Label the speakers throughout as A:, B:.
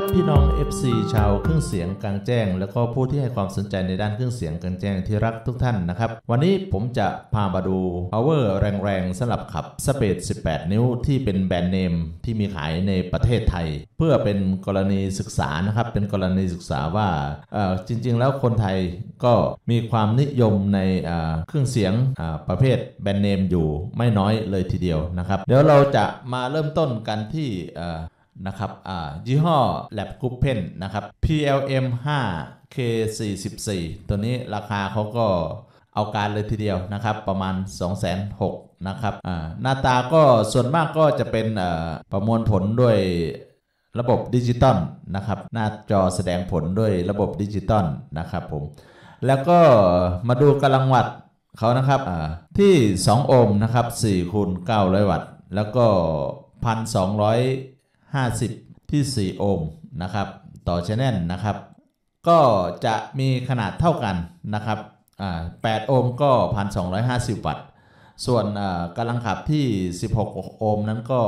A: ครับพี่น้อง FC ชาวเครื่องเสียงกลางแจ้ง และก็ผู้ที่ให้ความสนใจในด้านเครื่องเสียงกลางแจ้ง ที่รักทุกท่านนะครับ วันนี้ผมจะพามาดู power แรง ๆสำหรับขับสเปด18 นิ้ว ที่เป็นแบรนด์เนม ที่มีขายในประเทศไทย เพื่อเป็นกรณีศึกษานะครับ เป็นกรณีศึกษาว่า จริง ๆ แล้วคนไทยก็มีความนิยมในเครื่องเสียงประเภทแบรนด์เนมอยู่ไม่น้อยเลยทีเดียวนะครับ เดี๋ยวเราจะมาเริ่มต้นกันที่นะครับยี่ห้อ Lab ก r u p p e n นะครับ PLM 5 K44 ตัวนี้ราคาเขาก็เอาการเลยทีเดียวนะครับ ประมาณ2 6 0 0 0นะครับ หน้าตาก็ส่วนมากก็จะเป็นประมวลผลด้วยระบบดิจิตอลนะครับ หน้าจอแสดงผลด้วยระบบดิจิตอลนะครับผม แล้วก็มาดูกำลังวัตเขานะครับที่2โอห์มนะครับ4คูณ900 วัตต์แล้วก็ 1,200 50ที่ 4 โอห์มนะครับต่อชแนลนะครับก็จะมีขนาดเท่ากัน นะครับ8โอห์มก็1250วัตต์ส่วนกำลังขับที่ 16 โอห์มนั้นก็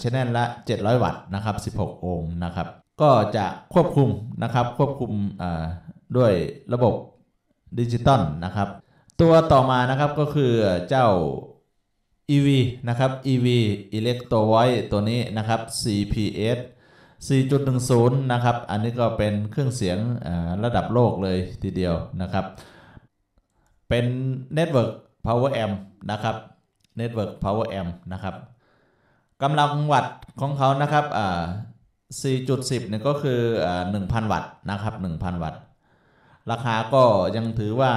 A: ชแนลละ700 วัตต์ นะครับ 16 โอห์มนะครับ ก็จะควบคุม นะครับ ควบคุมด้วยระบบดิจิตอลนะครับ ตัวต่อมานะครับก็คือเจ้า EV นะครับ EV Electro Voice ตัวนี้นะครับ CPS 4.10นะครับ อันนี้ก็เป็นเครื่องเสียงระดับโลกเลยทีเดียวนะครับ เป็น Network Power Amp นะครับ Network Power Amp นะครับ กำลังวัตต์ของเขานะครับ4.10เนี่ยก็คือ 1,000 วัตต์นะครับ1,000 วัตต์ราคาก็ยังถือว่า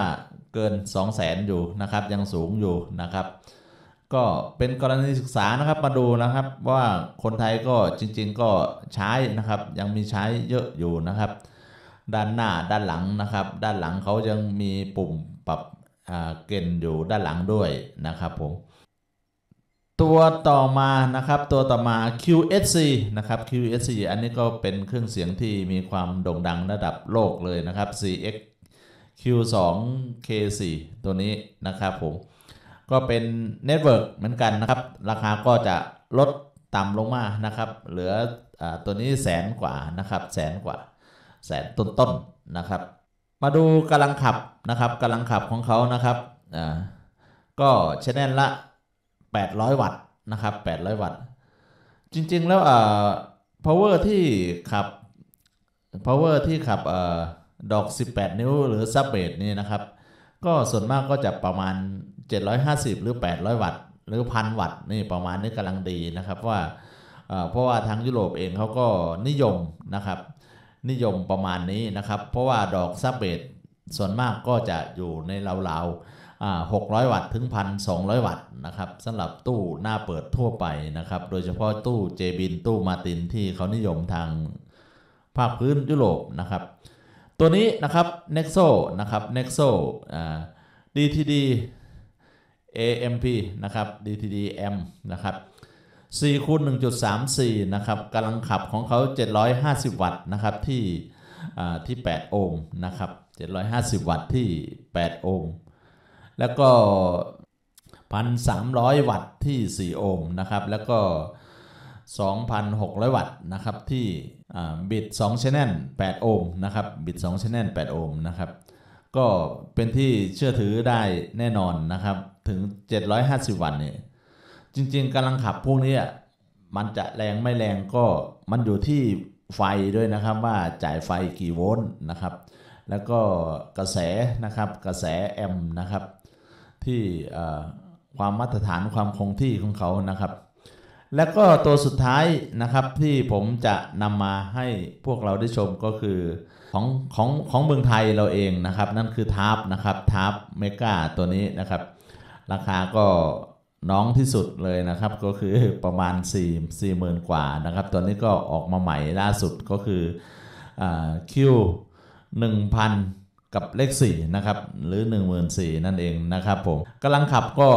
A: เกิน 2 0 0 0 0 0อยู่นะครับยังสูงอยู่นะครับก็เป็นกรณีศึกษานะครับมาดูนะครับว่าคนไทยก็จริงๆก็ใช้นะครับ ยังมีใช้เยอะอยู่นะครับ ด้านหน้าด้านหลังนะครับด้านหลังเขายังมีปุ่มปรับเกณฑ์อยู่ด้านหลังด้วยนะครับผมตัวต่อมานะครับตัวต่อมา QSC นะครับ QSC อันนี้ก็เป็นเครื่องเสียงที่มีความโด่งดังระดับโลกเลยนะครับ CX Q2 K4 ตัวนี้นะครับผมก็เป็น เน็ตเวิร์กเหมือนกันนะครับ ราคาก็จะลดต่ำลงมา นะ ครับ เหลืออตัวนี้แสนกว่า นะ ครับ แสนกว่า แสนต้นๆนนะครับ มาดูกำลังขับ นะ ครับ กำลังขับของเขานะครับ อ่า ก็ชแนลละ 800 วัตต์นะ ครับ800วัตต์ จริงๆแล้วอ่าเวอร์ที่ ขับ พาวเวอร์ที่ ขับอ่าดอก 18 นิ้วหรือ ซับเบดนี่นะครับ ก็ส่วนมากก็จะประมาณ750หรือ800 วัตต์หรือพันวัตต์นี่ประมาณนี้กำลังดีนะครับว่าเพราะว่าทางยุโรปเองเขาก็นิยมนะครับนิยมประมาณนี้นะครับ เพราะว่าดอกซับเบดส่วนมากก็จะอยู่ในราวๆหกร้อยวัตต์ถึงพันสองร้อยวัตต์นะครับสำหรับตู้หน้าเปิดทั่วไปนะครับโดยเฉพาะตู้เจบินตู้มาตินที่เขานิยมทางภาคพื้นยุโรปนะครับตัวนี้นะครับ Nexo นะครับ Nexo ีดี AMP นะครับ DTD M นะครับ4คูณ1.34นะครับกำลังขับของเขา 750 วัตต์ นะครับ ที่ที่ 8โอห์มนะครับ 750 วัตต์ที่ 8โอห์มแล้วก็ 1,300 วัตต์ที่ 4 โอห์มนะครับ แล้วก็ 2,600 วัตต์ นะครับ ที่บิด 2ชแนล8โอห์มนะครับ บิด 2ชแนล8โอห์มนะครับก็เป็นที่เชื่อถือได้แน่นอน นะครับถึง750 วันเนี่ยจริง ๆกำลังขับพวกนี้มันจะแรงไม่แรงก็มันอยู่ที่ไฟด้วยนะครับว่าจ่ายไฟกี่โวลต์นะครับแล้วก็กระแสนะครับกระแสแอมนะครับ ที่ความมาตรฐานความคงที่ของเขานะครับ แล้วก็ตัวสุดท้ายนะครับที่ผมจะนำมาให้พวกเราได้ชมก็คือของของของเมืองไทยเราเองนะครับ นั่นคือทาร์ปนะครับทาร์ปเมกาตัวนี้นะครับราคาก็น้องที่สุดเลยนะครับก็คือประมาณ4 4 0 0 0 0กว่านะครับตัวนี้ก็ออกมาใหม่ล่าสุดก็คือคิว1,000 กับเลข4นะครับหรือ 14,000นั่นเองนะครับผมกำลังขับก็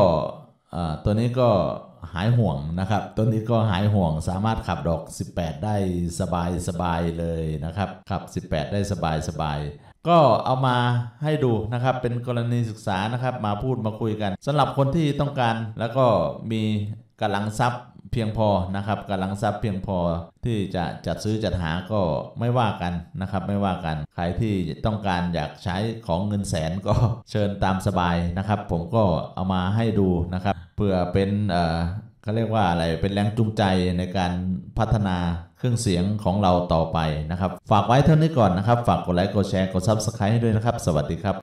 A: ตัวนี้ก็หายห่วงนะครับตัวนี้ก็หายห่วงสามารถขับดอก 18 ได้สบายสบายเลยนะครับขับ 18 ได้สบายสบายก็เอามาให้ดูนะครับเป็นกรณีศึกษานะครับมาพูดมาคุยกัน สำหรับคนที่ต้องการแล้วก็มีกำลังทรัพย์เพียงพอนะครับกำลังทรัพย์เพียงพอที่จะจัดซื้อจัดหาก็ไม่ว่ากันนะครับ ไม่ว่ากันใครที่ต้องการอยากใช้ของเงินแสนก็เชิญตามสบายนะครับ ผมก็เอามาให้ดูนะครับเพื่อเป็นเขาเรียกว่าอะไรเป็นแรงจูงใจในการพัฒนาครื่องเสียงของเราต่อไปนะครับ ฝากไว้เท่านี้ก่อนนะครับ ฝากกดไลค์กดแชร์กดซับสไครต์ให้ด้วยนะครับ สวัสดีครับ